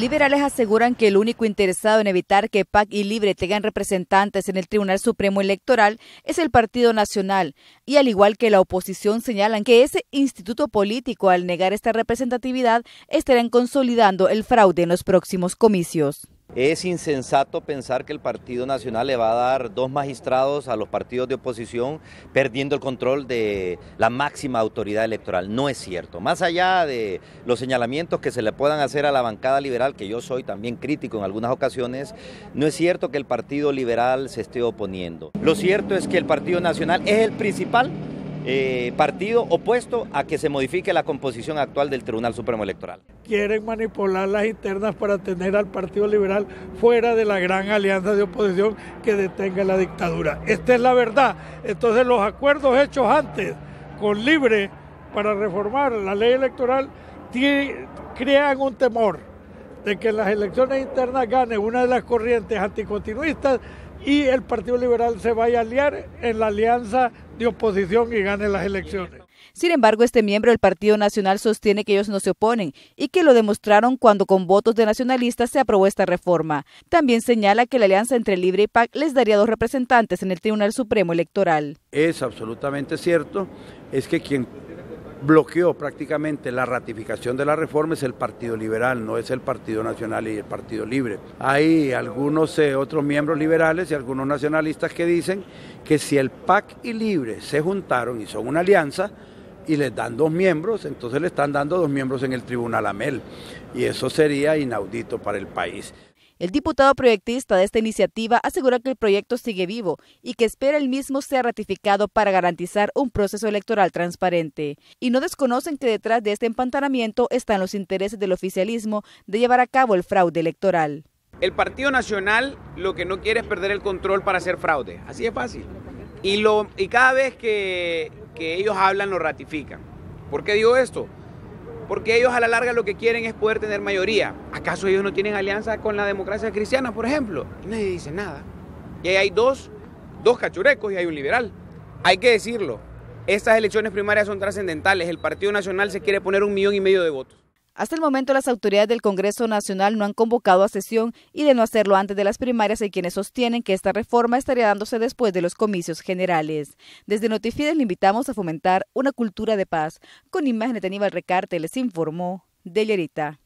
Liberales aseguran que el único interesado en evitar que PAC y Libre tengan representantes en el Tribunal Supremo Electoral es el Partido Nacional, y al igual que la oposición señalan que ese instituto político al negar esta representatividad estarán consolidando el fraude en los próximos comicios. Es insensato pensar que el Partido Nacional le va a dar dos magistrados a los partidos de oposición perdiendo el control de la máxima autoridad electoral. No es cierto. Más allá de los señalamientos que se le puedan hacer a la bancada liberal, que yo soy también crítico en algunas ocasiones, no es cierto que el Partido Liberal se esté oponiendo. Lo cierto es que el Partido Nacional es el principal eh, partido opuesto a que se modifique la composición actual del Tribunal Supremo Electoral. Quieren manipular las internas para tener al Partido Liberal fuera de la gran alianza de oposición que detenga la dictadura. Esta es la verdad. Entonces los acuerdos hechos antes con Libre para reformar la ley electoral crean un temor de que las elecciones internas gane una de las corrientes anticontinuistas y el Partido Liberal se vaya a aliar en la alianza de oposición y gane las elecciones. Sin embargo, este miembro del Partido Nacional sostiene que ellos no se oponen y que lo demostraron cuando con votos de nacionalistas se aprobó esta reforma. También señala que la alianza entre Libre y PAC les daría dos representantes en el Tribunal Supremo Electoral. Es absolutamente cierto, es que quien bloqueó prácticamente la ratificación de la reforma es el Partido Liberal, no es el Partido Nacional y el Partido Libre. Hay algunos eh, otros miembros liberales y algunos nacionalistas que dicen que si el PAC y Libre se juntaron y son una alianza y les dan dos miembros, entonces le están dando dos miembros en el Tribunal AMEL y eso sería inaudito para el país. El diputado proyectista de esta iniciativa asegura que el proyecto sigue vivo y que espera el mismo sea ratificado para garantizar un proceso electoral transparente. Y no desconocen que detrás de este empantanamiento están los intereses del oficialismo de llevar a cabo el fraude electoral. El Partido Nacional lo que no quiere es perder el control para hacer fraude, así es fácil. Y, cada vez que, que ellos hablan lo ratifican. ¿Por qué digo esto? porque ellos a la larga lo que quieren es poder tener mayoría. ¿Acaso ellos no tienen alianza con la democracia cristiana, por ejemplo? nadie dice nada. Y ahí hay dos, dos cachurecos y hay un liberal. Hay que decirlo, estas elecciones primarias son trascendentales. El Partido Nacional se quiere poner un millón y medio de votos. Hasta el momento las autoridades del Congreso Nacional no han convocado a sesión y de no hacerlo antes de las primarias hay quienes sostienen que esta reforma estaría dándose después de los comicios generales. Desde Notifides le invitamos a fomentar una cultura de paz. Con imágenes de Aníbal Recarte les informó Llerita.